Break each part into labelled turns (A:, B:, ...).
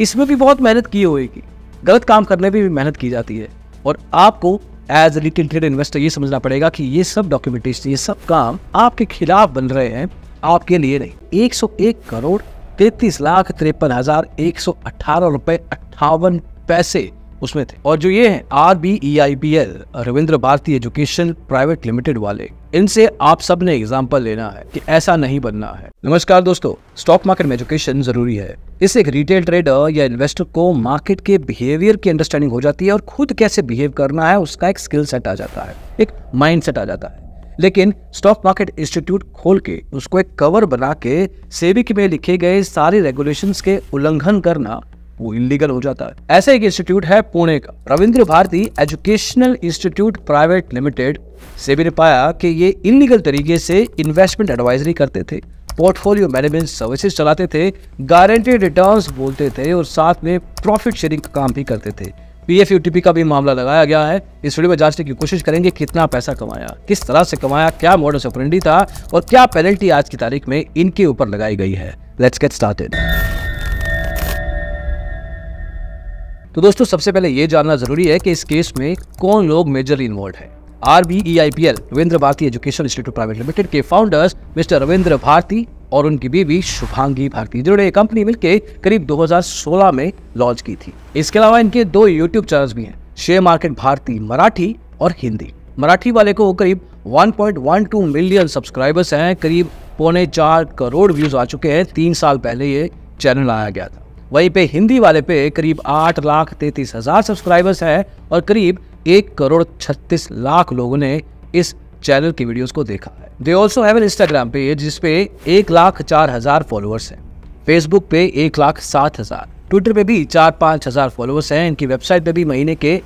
A: इसमें भी बहुत मेहनत की होगी गलत काम करने में भी मेहनत की जाती है और आपको as a little trade investor ये समझना पड़ेगा कि ये सब डॉक्यूमेंटेशन ये सब काम आपके खिलाफ बन रहे हैं आपके लिए नहीं 101 करोड़ तैतीस लाख तिरपन हजार एक सौ अठारह रुपए अट्ठावन पैसे उसमें थे और जो ये है R B E I P L Ravindra Bharti education private limited वाले इनसे आप सब ने एग्जाम्पल लेना है कि ऐसा नहीं बनना है नमस्कार दोस्तों स्टॉक मार्केट में एजुकेशन जरूरी है इससे एक रिटेल ट्रेडर या इन्वेस्टर को मार्केट के बिहेवियर की अंडरस्टैंडिंग हो जाती है और खुद कैसे बिहेव करना है उसका एक स्किल सेट आ जाता है एक माइंड सेट आ जाता है लेकिन स्टॉक मार्केट इंस्टीट्यूट खोल के उसको एक कवर बना के सेबी में लिखे गए सारे रेगुलेशंस के उल्लंघन करना वो इलीगल हो जाता है ऐसा एक इंस्टीट्यूट है पुणे का Ravindra Bharti Educational Institute Private Limited से भी ने पाया कि ये इनलीगल तरीके से इन्वेस्टमेंट एडवाइजरी करते थे पोर्टफोलियो मैनेजमेंट सर्विसेज चलाते थे गारंटेड रिटर्न्स बोलते थे और साथ में प्रॉफिट शेयरिंग का काम भी करते थे पीएफ का भी मामला लगाया गया है इस वीडियो में जांचने की कोशिश करेंगे कितना पैसा कमाया किस तरह से कमाया क्या मॉडल ऑपरेंडी था और क्या पेनल्टी आज की तारीख में इनके ऊपर लगाई गई है लेट्स गेट स्टार्टेड तो दोस्तों सबसे पहले ये जानना जरूरी है कि इस केस में कौन लोग मेजर इन्वॉल्व है R B E I P L Ravindra Bharti Education Institute Private Limited के फाउंडर्स मिस्टर रविंद्र भारती और उनकी बीवी शुभांगी भारती जिन्होंने ये कंपनी मिलकर करीब 2016 में लॉन्च की थी इसके अलावा इनके दो यूट्यूब चैनल भी हैं शेयर मार्केट भारती मराठी और हिंदी मराठी वाले को करीब 1.12 मिलियन सब्सक्राइबर्स हैं करीब पौने चार करोड़ व्यूज आ चुके हैं तीन साल पहले ये चैनल आया गया था वहीं पे हिंदी वाले पे करीब आठ लाख तैतीस हजार सब्सक्राइबर्स हैं और करीब एक करोड़ छत्तीस लाख लोगों ने इस चैनल की वीडियोस को देखा है they also have an Instagram page जिसपे एक लाख चार हजार फॉलोअर्स हैं फेसबुक पे एक लाख सात हजार ट्विटर पे भी चार पाँच हजार फॉलोअर्स हैं इनकी वेबसाइट पे भी महीने के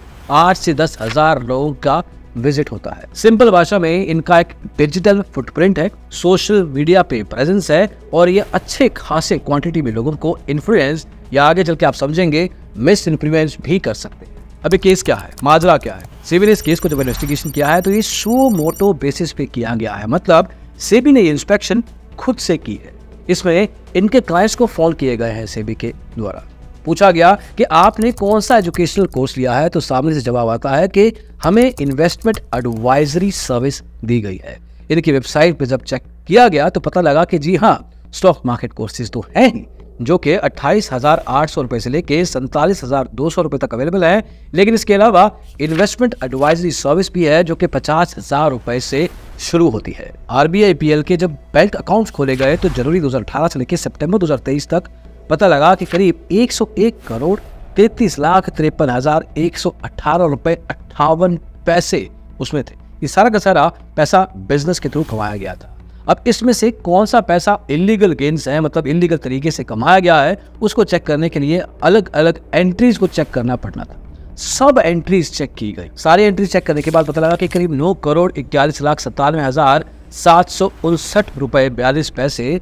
A: आठ से दस हजार लोगों का विजिट होता है सिंपल भाषा में इनका एक डिजिटल फुटप्रिंट है सोशल मीडिया पे प्रेजेंस है और ये अच्छे खासे क्वांटिटी में लोगों को इन्फ्लुएंस या आगे चल के आप समझेंगे मिस इन्फ्लुएंस भी कर सकते हैं अभी केस क्या है माजरा क्या है सेबी ने इस केस को जब इन्वेस्टिगेशन किया है तो ये शो मोटो बेसिस पे किया गया है मतलब सेबी ने ये इंस्पेक्शन खुद से की है इसमें इनके क्लाइंट्स को फॉल किए गए हैं सेबी के द्वारा पूछा गया कि आपने कौन सा एजुकेशनल कोर्स लिया है तो सामने से जवाब आता है कि हमें इन्वेस्टमेंट एडवाइजरी सर्विस दी गई है इनकी वेबसाइट पर जब चेक किया गया तो पता लगा कि जी हाँ स्टॉक मार्केट कोर्सेज तो हैं ही जो कि अट्ठाईस हज़ार आठ सौ रुपए से लेके सैंतालीस हज़ार दो सौ रुपए तक अवेलेबल है लेकिन इसके अलावा इन्वेस्टमेंट एडवाइजरी सर्विस भी है जो कि पचास हज़ार रुपए से शुरू होती है आरबीआई पीएल पी एल के जब बैंक अकाउंट्स खोले गए तो जनवरी 2018 से लेकर सितंबर 2023 तक पता लगा कि करीब 101 करोड़ तैतीस लाख तिरपन हजार एक सौ अठारह रुपए अट्ठावन पैसे उसमें थे ये सारा का सारा पैसा बिजनेस के थ्रू कमाया गया था अब इसमें से कौन सा पैसा इलीगल गेंस है मतलब इलीगल तरीके से कमाया गया है उसको चेक करने के लिए अलग अलग एंट्रीज को चेक करना पड़ना था सब एंट्रीज चेक की गई सारी एंट्रीज चेक करने के बाद पता लगा कि करीब नौ करोड़ इक्यालीस लाख सत्तानवे हजार सात सौ उनसठ रुपए बयालीस पैसे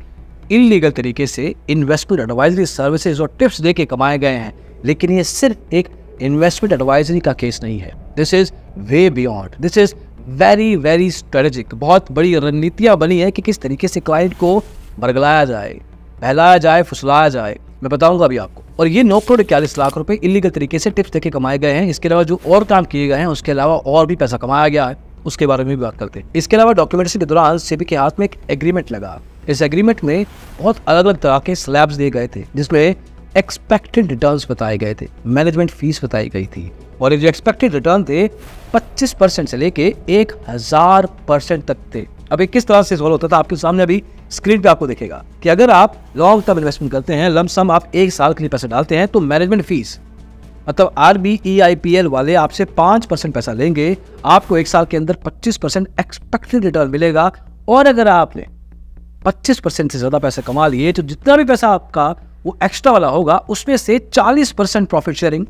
A: इलीगल तरीके से इन्वेस्टमेंट एडवाइजरी सर्विसेज और टिप्स दे के कमाए गए हैं लेकिन ये सिर्फ एक इन्वेस्टमेंट एडवाइजरी का केस नहीं है this is way beyond this is very very strategic बहुत बड़ी रणनीतियाँ बनी है कि किस तरीके से क्लाइंट को बरगलाया जाए बहलाया जाए फुसलाया जाए मैं बताऊंगा अभी आपको और ये नौ करोड़ इक्यालीस लाख रुपए इलीगल तरीके से टिप्स देके कमाए गए हैं इसके अलावा जो और काम किए गए हैं उसके अलावा और भी पैसा कमाया गया है उसके बारे में भी बात करते हैं इसके अलावा डॉक्यूमेंट्स के दौरान सेबी के हाथ में एक एग्रीमेंट लगा इस एग्रीमेंट में बहुत अलग अलग तरह के स्लैब्स दिए गए थे जिसमें एक्सपेक्टेड रिटर्न बताए गए थे मैनेजमेंट फीस बताई गई थी और ये जो एक्सपेक्टेड रिटर्न थे 25 परसेंट से लेके 1000 परसेंट तक थे अब ये किस तरह से सॉल्व होता था आपके सामने अभी स्क्रीन पे आपको देखेगा कि अगर आप लॉन्ग टर्म इन्वेस्टमेंट करते हैं लम सम आप एक साल के लिए पैसा डालते हैं तो मैनेजमेंट फीस मतलब R B E I P L वाले आपसे पांच परसेंट पैसा लेंगे आपको एक साल के अंदर पच्चीस परसेंट एक्सपेक्टेड रिटर्न मिलेगा और अगर आपने 25 परसेंट से ज़्यादा पैसा कमा लिए तो जितना भी पैसा आपका वो एक्स्ट्रा वाला होगा उसमें से 40 percent profit sharing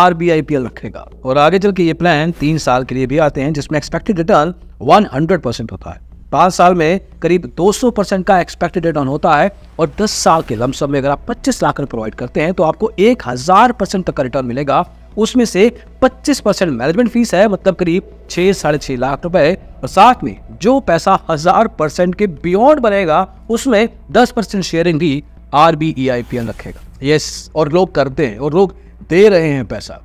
A: R B I P L रखेगा और आगे चल के ये प्लान तीन साल के लिए भी आते हैं जिसमें एक्सपेक्टेड रिटर्न हंड्रेड परसेंट होता है पांच साल में करीब सौ परसेंट का एक्सपेक्टेड रिटर्न होता है और दस साल के लमसम में अगर आप पच्चीस लाख रुपए प्रोवाइड करते हैं तो आपको हजार परसेंट तक का रिटर्न मिलेगा उसमें से 25 परसेंट मैनेजमेंट फीस है मतलब करीब छह साढ़े छह लाख रुपए और साथ में जो पैसा हजार परसेंट के बियॉन्ड बनेगा उसमें 10 परसेंट शेयरिंग भी R B E I P रखेगा यस और लोग करते हैं और लोग दे रहे हैं पैसा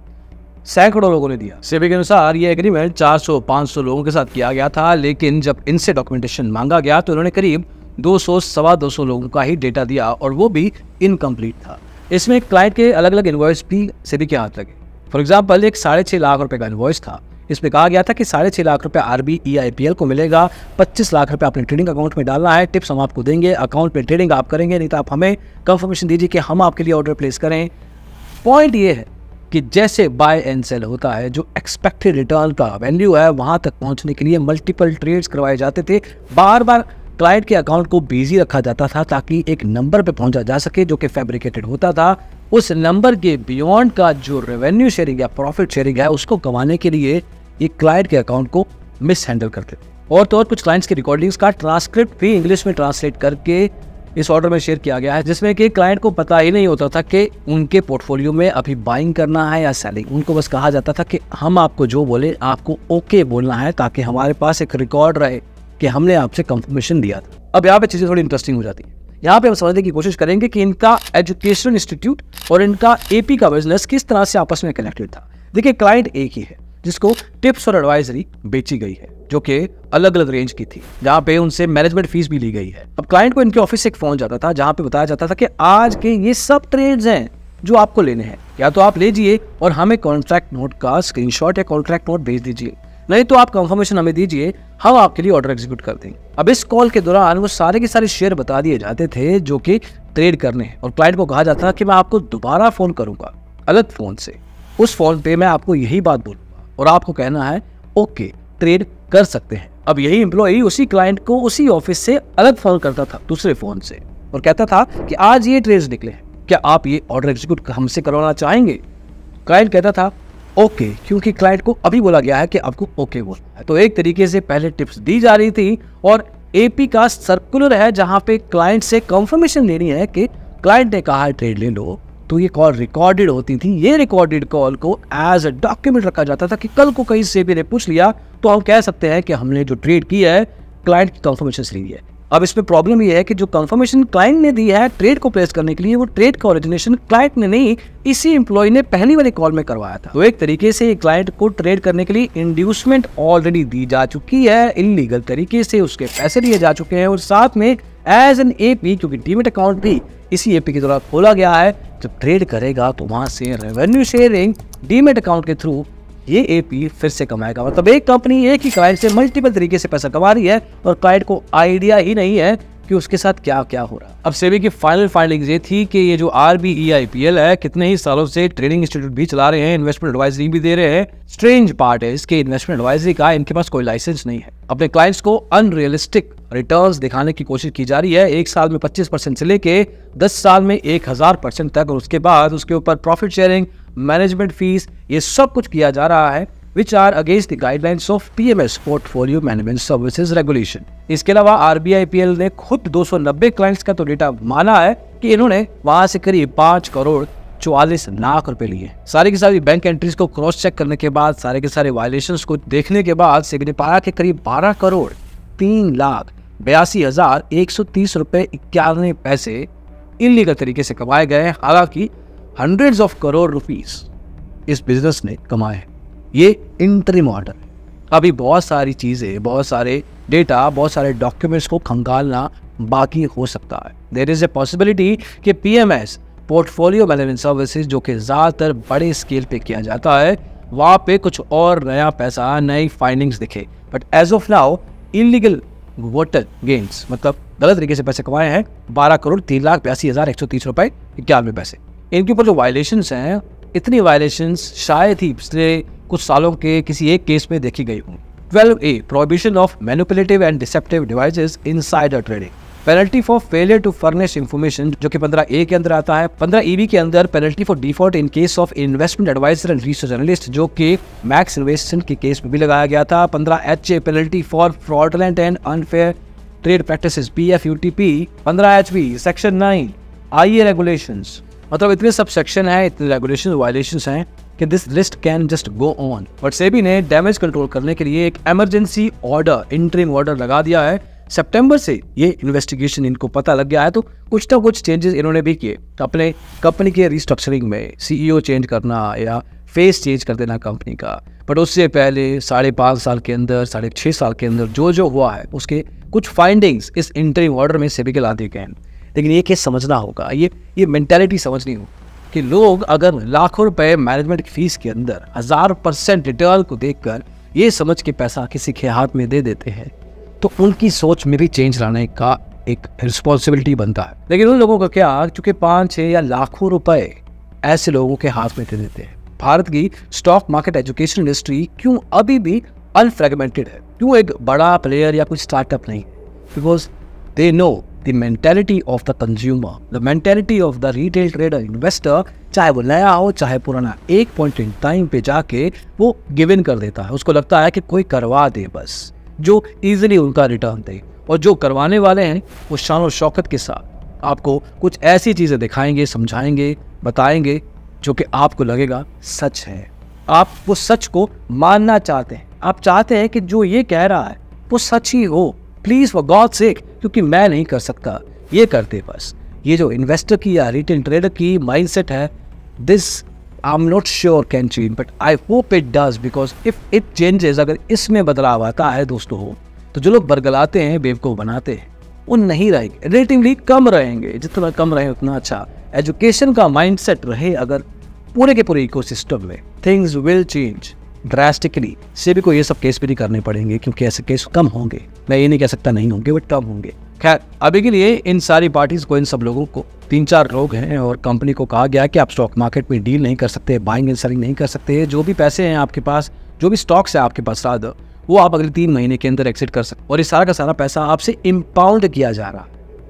A: सैकड़ों लोगों ने दिया सेबी के अनुसार ये एग्रीमेंट 400-500 लोगों के साथ किया गया था लेकिन जब इनसे डॉक्यूमेंटेशन मांगा गया तो उन्होंने करीब दो सौ सवा दो सौ लोगों का ही डेटा दिया और वो भी इनकम्प्लीट था इसमें क्लाइंट के अलग अलग इन्वॉइस भी सेबी के हाथ लगे फॉर एग्जाम्पल एक साढ़े छः लाख रुपए का इन्वॉइस था इसमें कहा गया था कि साढ़े छः लाख रुपए R B E e I P L को मिलेगा पच्चीस लाख रुपए अपने ट्रेडिंग अकाउंट में डालना है टिप्स हम आपको देंगे अकाउंट पे ट्रेडिंग आप करेंगे नहीं तो आप हमें कंफर्मेशन दीजिए कि हम आपके लिए ऑर्डर प्लेस करें पॉइंट ये है कि जैसे बाय एंड सेल होता है जो एक्सपेक्टेड रिटर्न का वैल्यू है वहाँ तक पहुँचने के लिए मल्टीपल ट्रेड्स करवाए जाते थे बार बार क्लाइंट के अकाउंट को बिजी रखा जाता था ताकि एक नंबर पे पहुंचा जा सके जो कि फैब्रिकेटेड होता था उस नंबर के बियॉन्ड का जो रेवेन्यू शेयरिंग या प्रॉफिट शेयरिंग है उसको कमाने के लिए ये क्लाइंट के अकाउंट को मिस हैंडल करते और तो और कुछ क्लाइंट्स की रिकॉर्डिंग्स का ट्रांसक्रिप्ट भी इंग्लिश में ट्रांसलेट करके इस ऑर्डर में शेयर किया गया है जिसमें कि क्लाइंट को पता ही नहीं होता था कि उनके पोर्टफोलियो में अभी बाइंग करना है या सेलिंग उनको बस कहा जाता था कि हम आपको जो बोले आपको ओके बोलना है ताकि हमारे पास एक रिकॉर्ड रहे कि हमने आपसे कंफर्मेशन दिया था अब यहाँ पे चीज़ें थोड़ी इंटरेस्टिंग हो जाती है यहाँ पे हम समझने की कोशिश करेंगे कि इनका एजुकेशनल इंस्टीट्यूट और इनका एपी का बिजनेस किस तरह से आपस में कनेक्टेड था देखिए क्लाइंट एक ही है जिसको टिप्स और एडवाइजरी बेची गई है जो कि अलग अलग रेंज की थी जहाँ पे उनसे मैनेजमेंट फीस भी ली गई है अब क्लाइंट को इनके ऑफिस से एक फोन जाता था जहाँ पे बताया जाता था कि आज के ये सब ट्रेड्स हैं जो आपको लेने हैं या तो आप लीजिए और हमें कॉन्ट्रैक्ट नोट का स्क्रीनशॉट या कॉन्ट्रैक्ट नोट भेज दीजिए नहीं तो आप कंफर्मेशन हमें दीजिए हम आपके लिए ऑर्डर एग्जीक्यूट कर देंगे अब इस कॉल के दौरान वो सारे के सारे शेयर बता दिए जाते थे जो कि ट्रेड करने और क्लाइंट को कहा जाता कि मैं आपको दोबारा फ़ोन करूंगा अलग फ़ोन से उस फ़ोन पे मैं आपको यही बात बोलूँगा और आपको कहना है ओके ट्रेड कर सकते हैं अब यही एम्प्लॉई उसी क्लाइंट को उसी ऑफिस से अलग फ़ोन करता था दूसरे फ़ोन से और कहता था कि आज ये ट्रेड निकले क्या आप ये ऑर्डर एग्जीक्यूट हमसे करवाना चाहेंगे क्लाइंट कहता था ओके क्योंकि क्लाइंट को अभी बोला गया है कि आपको ओके बोलना है तो एक तरीके से पहले टिप्स दी जा रही थी और एपी का सर्कुलर है जहां पे क्लाइंट से कंफर्मेशन लेनी है कि क्लाइंट ने कहा ट्रेड ले लो तो ये कॉल रिकॉर्डेड होती थी ये रिकॉर्डेड कॉल को एज अ डॉक्यूमेंट रखा जाता था कि कल को कहीं से भी ने पूछ लिया तो हम कह सकते हैं कि हमने जो ट्रेड किया है क्लाइंट की कंफर्मेशन ली है अब इसमें प्रॉब्लम ये है कि जो कंफर्मेशन क्लाइंट ने दिया है ट्रेड को प्लेस करने के लिए वो ट्रेड का ओरिजिनेशन क्लाइंट ने नहीं इसी एम्प्लॉय ने पहली वाली कॉल में करवाया था तो एक तरीके से क्लाइंट को ट्रेड करने के लिए इंड्यूसमेंट ऑलरेडी दी जा चुकी है लीगल तरीके से उसके पैसे लिए जा चुके हैं और साथ में एज एन ए पी क्योंकि डीमेट अकाउंट भी इसी ए पी के द्वारा खोला गया है जब ट्रेड करेगा तो वहाँ से रेवेन्यू शेयरिंग डीमेट अकाउंट के थ्रू ये एपी फिर से कमाएगा मतलब एक कंपनी एक ही क्लाइंट से मल्टीपल तरीके से पैसा कमा रही है और क्लाइंट को आइडिया ही नहीं है कि उसके साथ क्या क्या हो रहा है अब सेबी की फाइनल फाइंडिंग्स ये थी कि ये जो आर बी ई है कितने ही सालों से ट्रेडिंग इंस्टीट्यूट भी चला रहे हैं इन्वेस्टमेंट एडवाइजरी भी दे रहे हैं स्ट्रेंज पार्ट है इसके इन्वेस्टमेंट एडवाइजरी का इनके पास कोई लाइसेंस नहीं है अपने क्लाइंट्स को अनरियलिस्टिक रिटर्न दिखाने की कोशिश की जा रही है एक साल में पच्चीस परसेंट से लेके दस साल में एक परसेंट तक और उसके बाद उसके ऊपर प्रॉफिट शेयरिंग मैनेजमेंट फीस ये सब कुछ किया जा रहा है which are against the guidelines of P M S portfolio management services regulation इसके अलावा R B I P L ने खुद दो सौ नब्बे क्लाइंट्स का तो डेटा माना है कि इन्होंने वहां से करीब पाँच करोड़ चौवालीस लाख रुपए लिए सारे के सारी बैंक एंट्रीज को क्रॉस चेक करने के बाद सारे के सारे वायलेशन को देखने के बाद सेबी ने पाया कि करीब बारह करोड़ तीन लाख बयासी हजार एक सौ तीस रुपए इक्यानवे पैसे इनलीगल तरीके से कमाए गए हालांकि हंड्रेड ऑफ करोड़ रुपीज इस बिजनेस ने कमाए हैं ये इंटरिम ऑर्डर अभी बहुत सारी चीज़ें बहुत सारे डेटा बहुत सारे डॉक्यूमेंट्स को खंगालना बाकी हो सकता है देर इज़ ए पॉसिबिलिटी कि P M S portfolio management services जो कि ज़्यादातर बड़े स्केल पे किया जाता है वहां पे कुछ और नया पैसा नई फाइंडिंग्स दिखे but as of now illegal voter gains मतलब गलत तरीके से पैसे कमाए हैं बारह करोड़ तीन लाख बयासी हज़ार एक सौ तीस रुपए इक्यानवे पैसे इनके ऊपर जो वायलेशंस हैं इतनी वायलेशंस शायद ही पिछले कुछ सालों के किसी एक केस में देखी गई हूँ twelve A prohibition of manipulative and deceptive device devices insider trading penalty for failure to furnish information जो कि 15 ए के अंदर आता है 15 ई बी के अंदर penalty for default in case of investment adviser and research analyst जो कि मैक्स इन्वेस्टमेंट के केस में भी लगाया गया था 15 H A penalty for fraudulent and unfair trade practice P F U T P पंद्रह H B section nine I A regulation मतलब इतने सब सेक्शन हैं इतने रेगुलेशन वायलेशन हैं कि this list can just go on but SEBI ने damage control करने के लिए एक एमरजेंसी ऑर्डर इंटरिंग ऑर्डर लगा दिया है सितंबर से ये इन्वेस्टिगेशन इनको पता लग गया है तो कुछ ना कुछ चेंजेस इन्होंने भी किए तो अपने कंपनी के रिस्ट्रक्चरिंग में सीईओ चेंज करना या फेस चेंज कर देना कंपनी का बट उससे पहले साढ़े पाँच साल के अंदर साढ़े छः साल के अंदर जो जो हुआ है उसके कुछ फाइंडिंग्स इस इंटरिंग ऑर्डर में सेबी के ला दिए गए हैं लेकिन ये केस समझना होगा ये ये मैंटेलिटी समझनी होगी कि लोग अगर लाखों रुपए मैनेजमेंट की फीस के अंदर हज़ार परसेंट रिटर्न को देखकर ये समझ के पैसा किसी के हाथ में दे देते हैं तो उनकी सोच में भी चेंज लाने का एक रिस्पॉन्सिबिलिटी बनता है लेकिन उन लोगों का क्या चूँकि पाँच छः या लाखों रुपए ऐसे लोगों के हाथ में दे देते हैं भारत की स्टॉक मार्केट एजुकेशन इंडस्ट्री क्यों अभी भी अनफ्रेगमेंटेड है क्यों एक बड़ा प्लेयर या कोई स्टार्टअप नहीं because they know the mentality of the consumer, the mentality of the retail trader investor, चाहे वो नया हो चाहे पुराना एक पॉइंट इन टाइम पे जाके वो गिव इन कर देता है उसको लगता है कि कोई करवा दे बस जो इजीली उनका रिटर्न दे और जो करवाने वाले हैं वो शान और शौकत के साथ आपको कुछ ऐसी चीज़ें दिखाएंगे समझाएंगे बताएंगे जो कि आपको लगेगा सच है आप वो सच को मानना चाहते हैं आप चाहते हैं कि जो ये कह रहा है वो सच ही हो प्लीज़ फॉर गॉड सेक क्योंकि मैं नहीं कर सकता ये करते बस ये जो इन्वेस्टर की या रिटेल ट्रेडर की माइंडसेट है this I am not sure can change but I hope it does because if it changes अगर इसमें बदलाव आता है दोस्तों हो तो जो लोग बरगलाते हैं बेवकूफ़ बनाते हैं वो नहीं रहेंगे रिलेटिवली कम रहेंगे जितना कम रहे उतना अच्छा एजुकेशन का माइंडसेट रहे अगर पूरे के पूरे इकोसिस्टम में things will change drastically SEBI को ये सब केस भी नहीं करने पड़ेंगे क्योंकि ऐसे केस कम होंगे मैं ये नहीं कह सकता नहीं होंगे बट कम होंगे खैर अभी के लिए इन सारी पार्टीज को इन सब लोगों को तीन चार लोग हैं और कंपनी को कहा गया कि आप स्टॉक मार्केट में डील नहीं कर सकते बाइंग एंड सेलिंग नहीं कर सकते जो भी पैसे हैं आपके पास जो भी स्टॉक्स है आपके पास राधर वो आप अगले तीन महीने के अंदर एक्सिट कर सकते और ये सारा का सारा पैसा आपसे इम्पाउंड किया जा रहा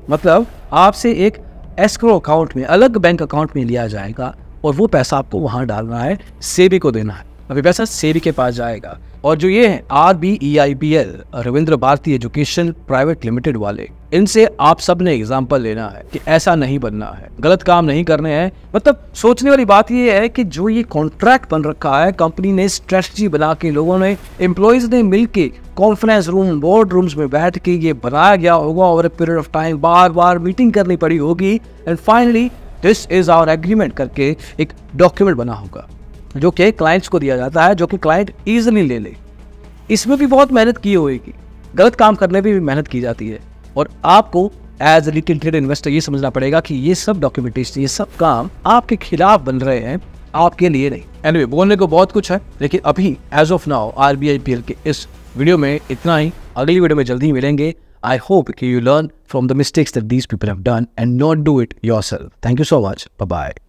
A: मतलब आपसे एक एस्क्रो अकाउंट में अलग बैंक अकाउंट में लिया जाएगा और वो पैसा आपको वहाँ डालना है सेबी को देना है अभी पैसा सेबी के पास जाएगा और जो ये R B E I B L Ravindra Bharti education private limited वाले इनसे आप सब ने एग्जाम्पल लेना है कि ऐसा नहीं बनना है गलत काम नहीं करने हैं मतलब सोचने वाली बात यह है कि जो ये कॉन्ट्रैक्ट बन रखा है कंपनी ने स्ट्रेटजी बना के लोगों ने एम्प्लॉयज ने मिल के कॉन्फ्रेंस रूम बोर्ड रूम्स में बैठ के ये बनाया गया होगा और पीरियड ऑफ टाइम बार बार मीटिंग करनी पड़ी होगी and finally this is our agreement करके एक डॉक्यूमेंट बना होगा जो कि क्लाइंट्स को दिया जाता है जो कि क्लाइंट ईजिली ले ले इसमें भी बहुत मेहनत की होगी गलत काम करने में भी मेहनत की जाती है और आपको एज रिटेड इन्वेस्टर ये समझना पड़ेगा कि ये सब डॉक्यूमेंटेशन ये सब काम आपके खिलाफ बन रहे हैं आपके लिए नहीं एनवे anyway, बोलने को बहुत कुछ है लेकिन अभी as of now R B I के इस वीडियो में इतना ही अगली वीडियो में जल्दी मिलेंगे आई होप कि you learn from the mistakes that these people have done and not do it yourself thank you so much bye